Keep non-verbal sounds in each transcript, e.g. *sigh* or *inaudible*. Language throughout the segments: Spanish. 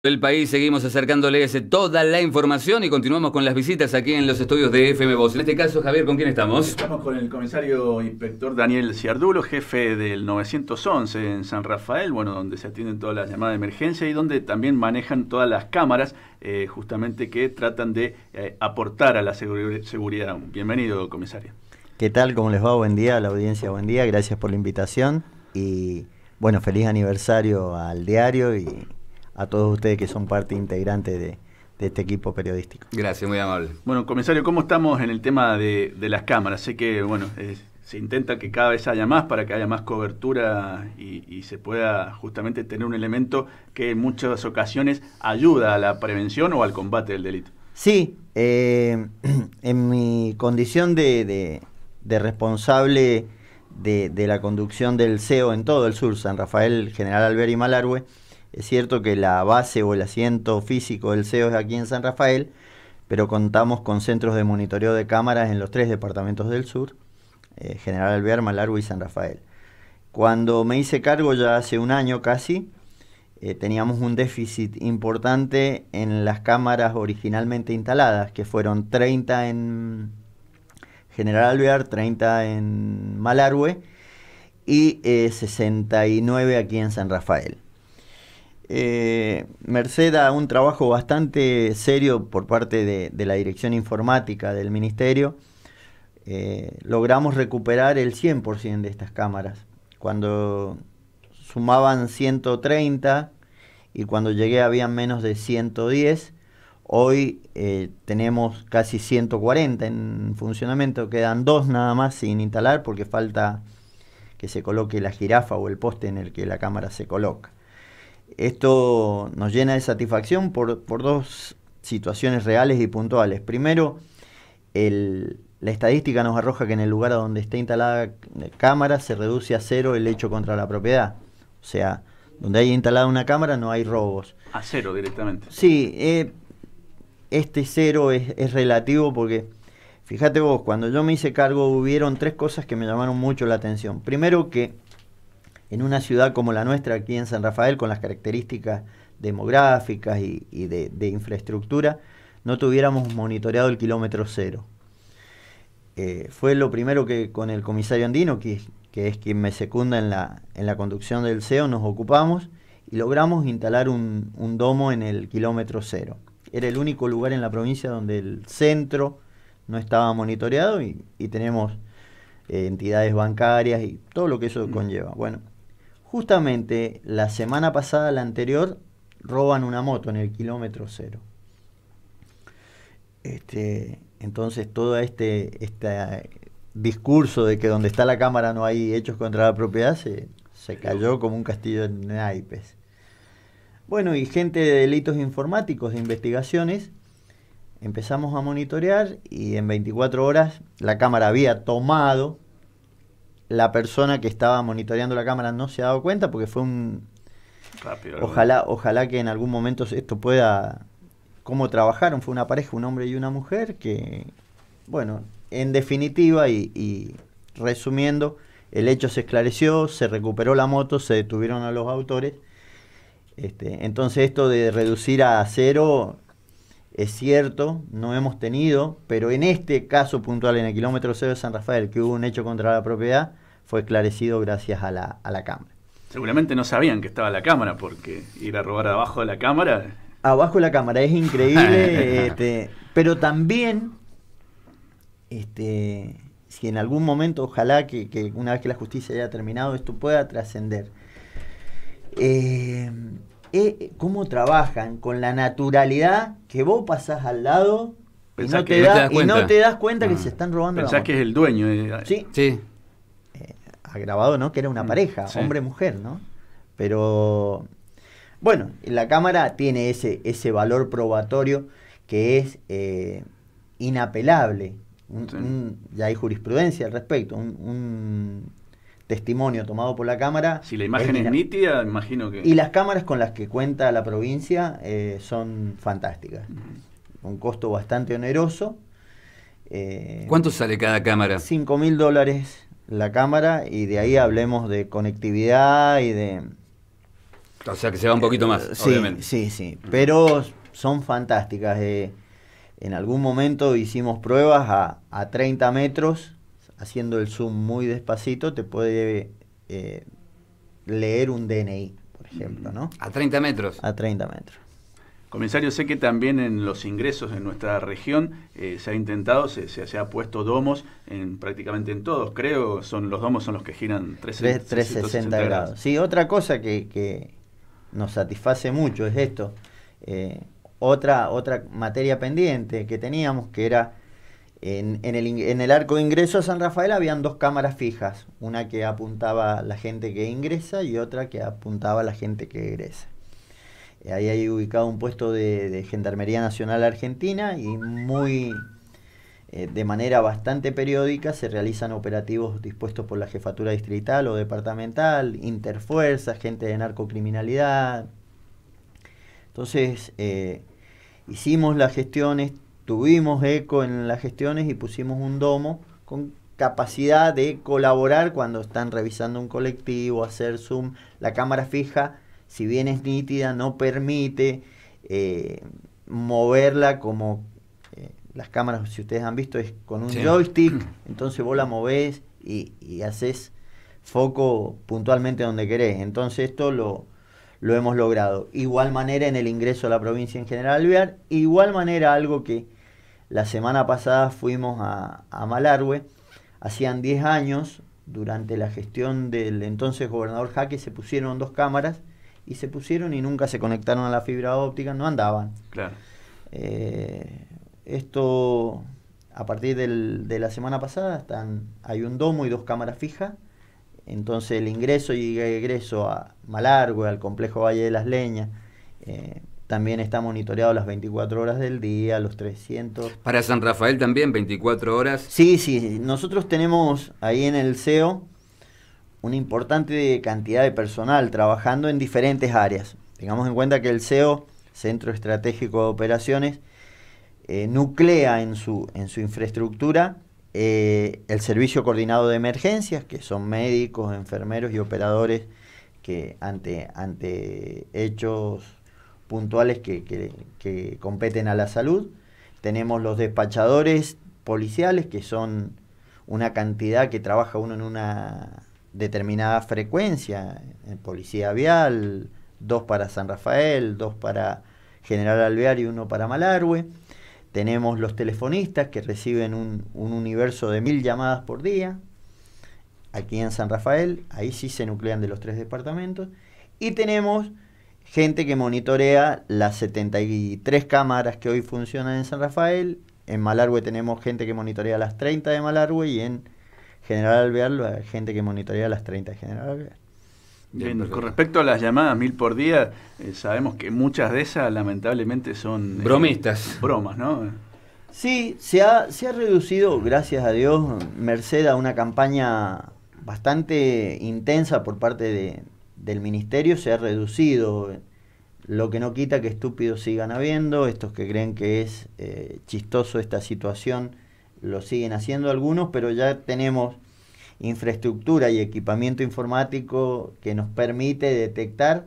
del país. Seguimos acercándoles toda la información y continuamos con las visitas aquí en los estudios de FM Voz. En este caso, Javier, ¿con quién estamos? Estamos con el comisario inspector Daniel Ciardulo, jefe del 911 en San Rafael, bueno, donde se atienden todas las llamadas de emergencia y donde también manejan todas las cámaras eh, justamente que tratan de eh, aportar a la seguridad. Bienvenido, comisario. ¿Qué tal? ¿Cómo les va? Buen día a la audiencia, buen día. Gracias por la invitación y bueno, feliz aniversario al diario y a todos ustedes que son parte integrante de, este equipo periodístico. Gracias, muy amable. Bueno, comisario, ¿cómo estamos en el tema de, las cámaras? Sé que, bueno, se intenta que cada vez haya más para que haya más cobertura y, se pueda justamente tener un elemento que en muchas ocasiones ayuda a la prevención o al combate del delito. Sí, eh, *clears throat* en mi condición de, responsable de, la conducción del CEO en todo el sur, San Rafael, General Alber y Malargüe, es cierto que la base o el asiento físico del CEO es aquí en San Rafael, pero contamos con centros de monitoreo de cámaras en los tres departamentos del sur, eh, General Alvear, Malargue y San Rafael. Cuando me hice cargo ya hace un año casi, eh, teníamos un déficit importante en las cámaras originalmente instaladas, que fueron 30 en General Alvear, 30 en Malargüe y 69 eh, aquí en San Rafael. Eh, merced a un trabajo bastante serio por parte de, la Dirección Informática del Ministerio, eh, logramos recuperar el 100% de estas cámaras. Cuando sumaban 130 y cuando llegué habían menos de 110, hoy eh, tenemos casi 140 en funcionamiento, quedan dos nada más sin instalar porque falta que se coloque la jirafa o el poste en el que la cámara se coloca. Esto nos llena de satisfacción por, dos situaciones reales y puntuales. Primero, la estadística nos arroja que en el lugar donde está instalada la cámara se reduce a cero el hecho contra la propiedad. O sea, donde hay instalada una cámara no hay robos. A cero directamente. Sí, eh, este cero es, es, relativo porque, fíjate vos, cuando yo me hice cargo hubieron tres cosas que me llamaron mucho la atención. Primero que en una ciudad como la nuestra, aquí en San Rafael, con las características demográficas y, de, infraestructura, no tuviéramos monitoreado el kilómetro cero. Eh, fue lo primero que con el comisario Andino, que, es quien me secunda en la, en la conducción del CEO, nos ocupamos y logramos instalar un, domo en el kilómetro cero. Era el único lugar en la provincia donde el centro no estaba monitoreado y, tenemos eh, entidades bancarias y todo lo que eso conlleva. Bueno, Justamente la semana pasada, la anterior, roban una moto en el kilómetro cero. Este, entonces todo este, este eh, discurso de que donde está la cámara no hay hechos contra la propiedad se, se cayó como un castillo en naipes. Bueno, y gente de delitos informáticos, de investigaciones, empezamos a monitorear y en 24 horas la cámara había tomado la persona que estaba monitoreando la cámara no se ha dado cuenta porque fue un... Rápido, ojalá, ojalá que en algún momento esto pueda... ¿Cómo trabajaron? Fue una pareja, un hombre y una mujer que, bueno, en definitiva y, y resumiendo, el hecho se esclareció, se recuperó la moto, se detuvieron a los autores. Este, entonces esto de reducir a cero es cierto, no hemos tenido, pero en este caso puntual, en el kilómetro cero de San Rafael, que hubo un hecho contra la propiedad, fue esclarecido gracias a la, Cámara. Seguramente no sabían que estaba la Cámara, porque ir a robar abajo de la Cámara... Abajo de la Cámara, es increíble, *laughs* este, pero también, este, si en algún momento, ojalá que, que una vez que la justicia haya terminado, esto pueda trascender. Eh, eh, cómo trabajan con la naturalidad que vos pasás al lado y no, te das cuenta que mm. se están robando. Pensás que es el dueño. Eh, sí. sí. Eh, agravado, ¿no? Que era una mm. pareja, hombre-mujer, ¿no? Pero bueno, la cámara tiene ese, ese valor probatorio que es inapelable. ya hay jurisprudencia al respecto. Un, testimonio tomado por la cámara. Si la imagen es, nítida, imagino que. Y las cámaras con las que cuenta la provincia eh, son fantásticas. Un costo bastante oneroso. Eh, ¿Cuánto sale cada cámara? 5 mil dólares la cámara y de ahí hablemos de conectividad y de. O sea que se va un poquito más, sí, Sí, sí, pero son fantásticas. Eh. en algún momento hicimos pruebas a, a 30 metros haciendo el zoom muy despacito, te puede eh, leer un DNI, por ejemplo, ¿no? A 30 metros. A 30 metros. Comisario, sé que también en los ingresos en nuestra región eh, se ha intentado, se, se, ha puesto domos en prácticamente en todos, creo, son los domos son los que giran 360, 360 grados. Sí, otra cosa que, nos satisface mucho es esto. Eh, otra, otra materia pendiente que teníamos que era en, el, arco de ingreso a San Rafael habían dos cámaras fijas, una que apuntaba la gente que ingresa y otra que apuntaba a la gente que egresa. Eh, ahí hay ubicado un puesto de, Gendarmería Nacional Argentina y muy eh, de manera bastante periódica se realizan operativos dispuestos por la jefatura distrital o departamental, interfuerzas, gente de narcocriminalidad. Entonces, eh, hicimos gestión gestiones, tuvimos eco en las gestiones y pusimos un domo con capacidad de colaborar cuando están revisando un colectivo, hacer zoom. La cámara fija, si bien es nítida, no permite eh, moverla como eh, las cámaras, si ustedes han visto, es con un joystick, *clears throat* entonces vos la movés y, haces foco puntualmente donde querés. Entonces esto lo, lo hemos logrado. Igual manera en el ingreso a la provincia en general igual manera algo que la semana pasada fuimos a, a Malargüe, hacían 10 años, durante la gestión del entonces gobernador Jaque se pusieron dos cámaras y se pusieron y nunca se conectaron a la fibra óptica, no andaban. Claro. Eh, esto, a partir de la semana pasada, están, hay un domo y dos cámaras fijas. Entonces el ingreso y egreso a Malargue, al complejo Valle de las Leñas, eh, también está monitoreado las 24 horas del día, los 300. Para San Rafael también, 24 horas. Sí, sí, nosotros tenemos ahí en el CEO una importante cantidad de personal trabajando en diferentes áreas. Tengamos en cuenta que el CEO, Centro Estratégico de Operaciones, eh, nuclea en su, en su infraestructura eh, el servicio coordinado de emergencias, que son médicos, enfermeros y operadores que ante, ante hechos puntuales que, competen a la salud. Tenemos los despachadores policiales, que son una cantidad que trabaja uno en una determinada frecuencia, en eh, policía vial, dos para San Rafael, dos para General Alvear y uno para Malargüe. Tenemos los telefonistas que reciben un, un, universo de mil llamadas por día, aquí en San Rafael, ahí sí se nuclean de los tres departamentos. Y tenemos gente que monitorea las 73 cámaras que hoy funcionan en San Rafael. En Malargüe tenemos gente que monitorea las 30 de Malargüe y en General Alvear gente que monitorea las 30 de General Alvear. Bien, con respecto a las llamadas mil por día, eh, sabemos que muchas de esas lamentablemente son... Eh, Bromistas. bromas, ¿no? Sí, se ha, se ha reducido, gracias a Dios, merced a una campaña bastante intensa por parte de, del ministerio se ha reducido, lo que no quita que estúpidos sigan habiendo, estos que creen que es eh, chistoso esta situación, lo siguen haciendo algunos, pero ya tenemos infraestructura y equipamiento informático que nos permite detectar.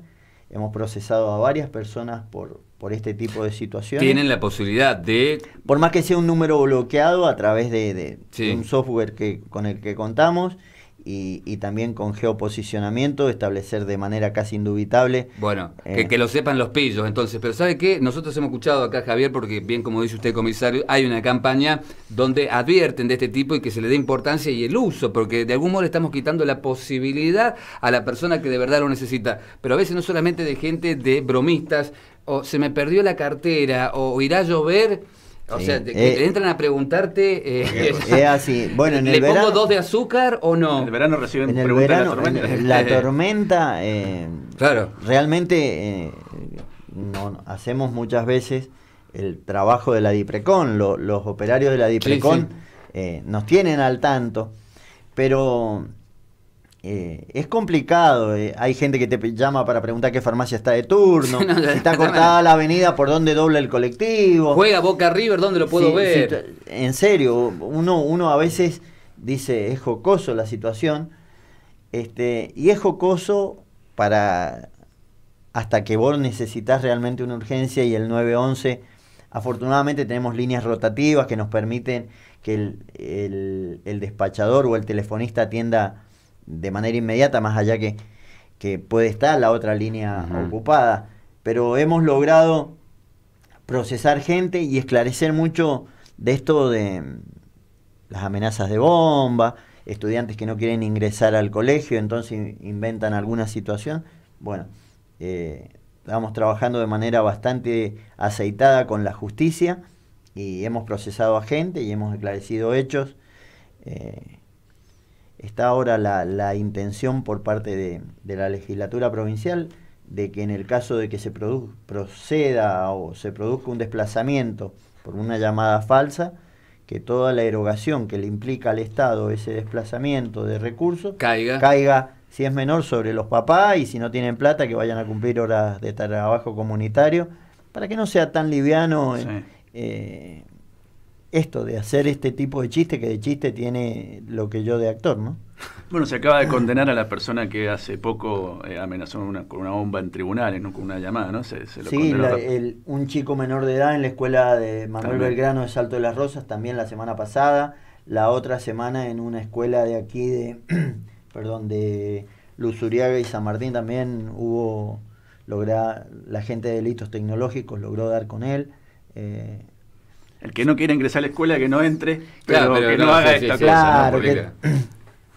Hemos procesado a varias personas por, por este tipo de situaciones. Tienen la posibilidad de... Por más que sea un número bloqueado a través de, de un software que, con el que contamos, y, también con geoposicionamiento, establecer de manera casi indubitable. Bueno, eh, que, lo sepan los pillos entonces, pero ¿sabe qué? Nosotros hemos escuchado acá, Javier, porque bien como dice usted, comisario, hay una campaña donde advierten de este tipo y que se le dé importancia y el uso, porque de algún modo estamos quitando la posibilidad a la persona que de verdad lo necesita, pero a veces no solamente de gente de bromistas, o se me perdió la cartera, o irá a llover o sea, que eh, entran a preguntarte. Eh, *laughs* es así. Bueno, en el ¿Le verano, pongo dos de azúcar o no? En el verano reciben preguntas la tormenta. *laughs* Eh, claro. Realmente hacemos muchas veces el trabajo de la DIPRECON. los operarios de la DIPRECON nos tienen al tanto. Pero eh, es complicado. Eh. hay gente que te llama para preguntar qué farmacia está de turno. *laughs* está cortada la avenida, por dónde dobla el colectivo. Juega Boca River, ¿dónde lo puedo ver? en serio, uno, a veces dice, es jocoso la situación. Este, y es jocoso para hasta que vos necesitas realmente una urgencia y el 911. Afortunadamente tenemos líneas rotativas que nos permiten que el despachador o el telefonista atienda de manera inmediata, más allá que, que puede estar la otra línea ocupada. Pero hemos logrado procesar gente y esclarecer mucho de esto de mm, las amenazas de bomba, estudiantes que no quieren ingresar al colegio, entonces inventan alguna situación. Bueno, eh, estamos trabajando de manera bastante aceitada con la justicia y hemos procesado a gente y hemos esclarecido hechos. Eh, Está ahora la, intención por parte de, la legislatura provincial de que en el caso de que se proceda o se produzca un desplazamiento por una llamada falsa, que toda la erogación que le implica al Estado ese desplazamiento de recursos caiga, caiga si es menor sobre los papás y si no tienen plata que vayan a cumplir horas de trabajo comunitario, para que no sea tan liviano eh, esto de hacer este tipo de chiste, que de chiste tiene lo que yo de actor, ¿no? Bueno, se acaba de condenar a la persona que hace poco eh, amenazó con una bomba en tribunales, ¿no? con una llamada, ¿no? sí, un chico menor de edad en la escuela de Manuel Belgrano de Salto de las Rosas, también la semana pasada, la otra semana en una escuela de aquí de, *clears throat* perdón, de Luzuriaga y San Martín también hubo, logra, la gente de delitos tecnológicos logró dar con él. Eh, el que no quiera ingresar a la escuela que no entre, claro, que no, haga esta cosa. Claro, *clears throat*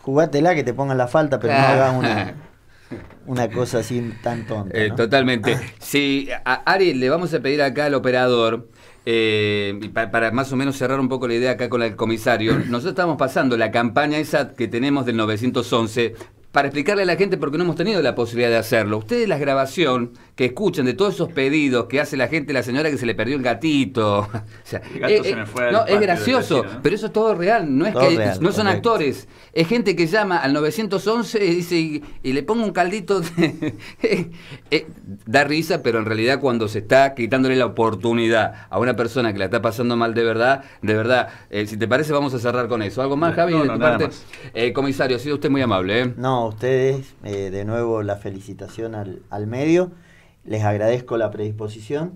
jugátela que te pongan la falta, pero no haga una, *laughs* una cosa así tan tonta. Eh, totalmente. *laughs* Sí, Ari, le vamos a pedir acá al operador. Eh, para, para, más o menos cerrar un poco la idea acá con el comisario, nosotros estamos pasando la campaña esa que tenemos del 911 para explicarle a la gente porque no hemos tenido la posibilidad de hacerlo. Ustedes la grabación que escuchan de todos esos pedidos que hace la gente, la señora que se le perdió el gatito. *laughs* el gato eh, se eh, me fue no, es gracioso, pero eso es todo real, no es que no son actores, es gente que llama al 911 y dice y, le pongo un caldito de... *laughs* Eh, da risa, pero en realidad cuando se está quitándole la oportunidad a una persona que la está pasando mal de verdad, de verdad, si te parece vamos a cerrar con eso. ¿Algo más, Javi, de parte? comisario, ha sido usted muy amable, ¿eh? No, a ustedes, eh, de nuevo la felicitación al, al, medio, les agradezco la predisposición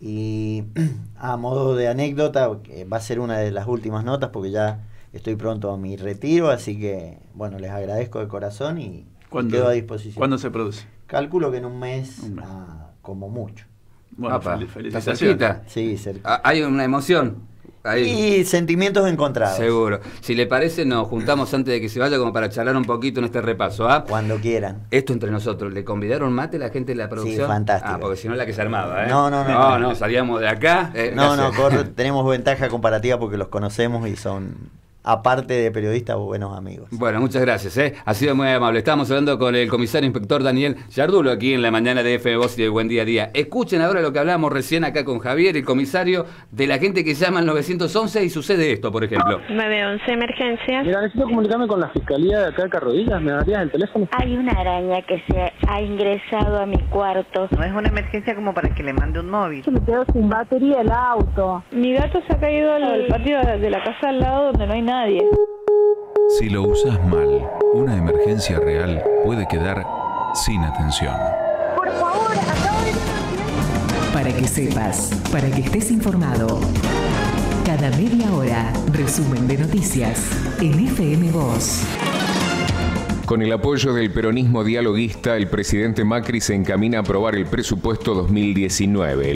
y *clears throat* a modo de anécdota, va a ser una de las últimas notas porque ya estoy pronto a mi retiro, así que bueno, les agradezco de corazón y quedo a disposición. ¿Cuándo se produce? Calculo que en un mes, ah, como mucho. Bueno, Sí, ah, Hay una emoción. Y sentimientos encontrados. Seguro. Si le parece, nos juntamos antes de que se vaya como para charlar un poquito en este repaso. ¿ah? Cuando quieran. Esto entre nosotros. ¿Le convidaron mate la gente de la producción? Sí, fantástico. Ah, porque si no la que se armaba, ¿eh? No, no, no. No, no, salíamos de acá. Eh, no, no, *laughs* tenemos ventaja comparativa porque los conocemos y son aparte de periodistas, buenos amigos. Bueno, muchas gracias. ¿eh? Ha sido muy amable. Estamos hablando con el comisario inspector Daniel Yardulo aquí en la mañana de FM Voz y de Buen Día Día. Escuchen ahora lo que hablamos recién acá con Javier, el comisario, de la gente que llama al 911 y sucede esto, por ejemplo. 911, emergencias. Mira, necesito comunicarme con la fiscalía de acá de Carrodillas. ¿Me darías el teléfono? Hay una araña que se ha ingresado a mi cuarto. No es una emergencia como para que le mande un móvil. me quedo sin batería el auto. Mi gato se ha caído al patio de la casa al lado donde no hay nada nadie. Si lo usas mal, una emergencia real puede quedar sin atención. Por favor, Para que sepas, para que estés informado. Cada media hora, resumen de noticias en FM Voz. Con el apoyo del peronismo dialoguista, el presidente Macri se encamina a aprobar el presupuesto 2019.